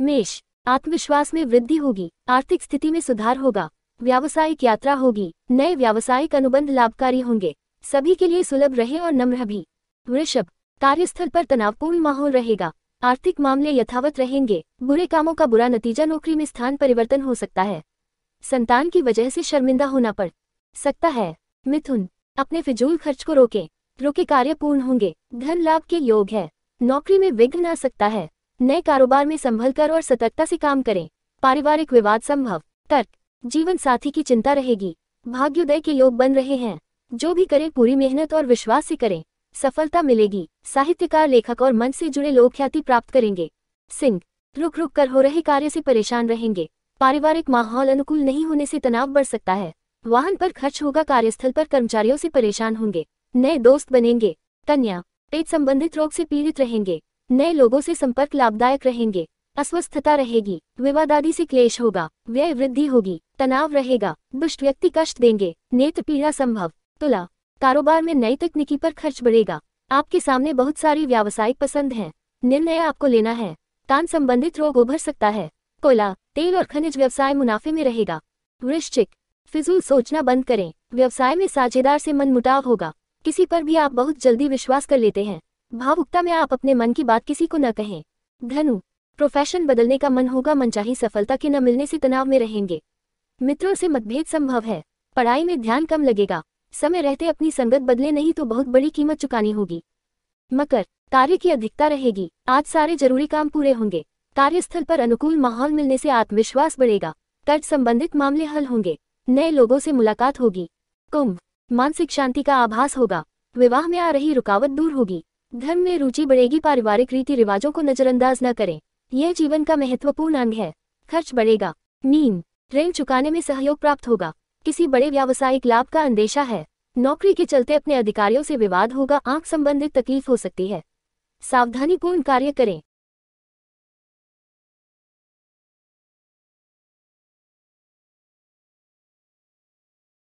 मेष आत्मविश्वास में वृद्धि होगी आर्थिक स्थिति में सुधार होगा व्यावसायिक यात्रा होगी नए व्यावसायिक अनुबंध लाभकारी होंगे सभी के लिए सुलभ रहे और नम्र भी वृषभ कार्यस्थल पर तनावपूर्ण माहौल रहेगा आर्थिक मामले यथावत रहेंगे बुरे कामों का बुरा नतीजा नौकरी में स्थान परिवर्तन हो सकता है संतान की वजह से शर्मिंदा होना पड़ सकता है मिथुन अपने फिजूल खर्च को रोके रोके कार्य पूर्ण होंगे धन लाभ के योग है नौकरी में विघ्न आ सकता है नए कारोबार में संभलकर और सतर्कता से काम करें पारिवारिक विवाद संभव तर्क जीवन साथी की चिंता रहेगी भाग्योदय के योग बन रहे हैं जो भी करें पूरी मेहनत और विश्वास से करें सफलता मिलेगी साहित्यकार लेखक और मंच से जुड़े लोग ख्याति प्राप्त करेंगे सिंह रुक रुक कर हो रहे कार्य से परेशान रहेंगे पारिवारिक माहौल अनुकूल नहीं होने से तनाव बढ़ सकता है वाहन पर खर्च होगा कार्यस्थल पर कर्मचारियों से परेशान होंगे नए दोस्त बनेंगे कन्या पेट संबंधित रोग से पीड़ित रहेंगे नए लोगों से संपर्क लाभदायक रहेंगे अस्वस्थता रहेगी विवादादी से क्लेश होगा व्यय वृद्धि होगी तनाव रहेगा दुष्ट व्यक्ति कष्ट देंगे नेत्र पीड़ा संभव तुला कारोबार में नई तकनीकी पर खर्च बढ़ेगा आपके सामने बहुत सारी व्यावसायिक पसंद है निर्णय आपको लेना है तान संबंधित रोग उभर सकता है कोयला तेल और खनिज व्यवसाय मुनाफे में रहेगा वृश्चिक फिजूल सोचना बंद करें व्यवसाय में साझेदार से मनमुटाव होगा किसी पर भी आप बहुत जल्दी विश्वास कर लेते हैं भावुकता में आप अपने मन की बात किसी को न कहें धनु प्रोफेशन बदलने का मन होगा मनचाही सफलता के न मिलने से तनाव में रहेंगे मित्रों से मतभेद संभव है पढ़ाई में ध्यान कम लगेगा समय रहते अपनी संगत बदले नहीं तो बहुत बड़ी कीमत चुकानी होगी मकर कार्य की अधिकता रहेगी आज सारे जरूरी काम पूरे होंगे कार्यस्थल पर अनुकूल माहौल मिलने से आत्मविश्वास बढ़ेगा कर्ज संबंधित मामले हल होंगे नए लोगों से मुलाकात होगी कुंभ मानसिक शांति का आभास होगा विवाह में आ रही रुकावट दूर होगी धर्म में रुचि बढ़ेगी पारिवारिक रीति रिवाजों को नजरअंदाज न करें यह जीवन का महत्वपूर्ण अंग है खर्च बढ़ेगा नींद ऋण चुकाने में सहयोग प्राप्त होगा किसी बड़े व्यावसायिक लाभ का अंदेशा है नौकरी के चलते अपने अधिकारियों से विवाद होगा आंख संबंधित तकलीफ हो सकती है सावधानीपूर्ण कार्य करें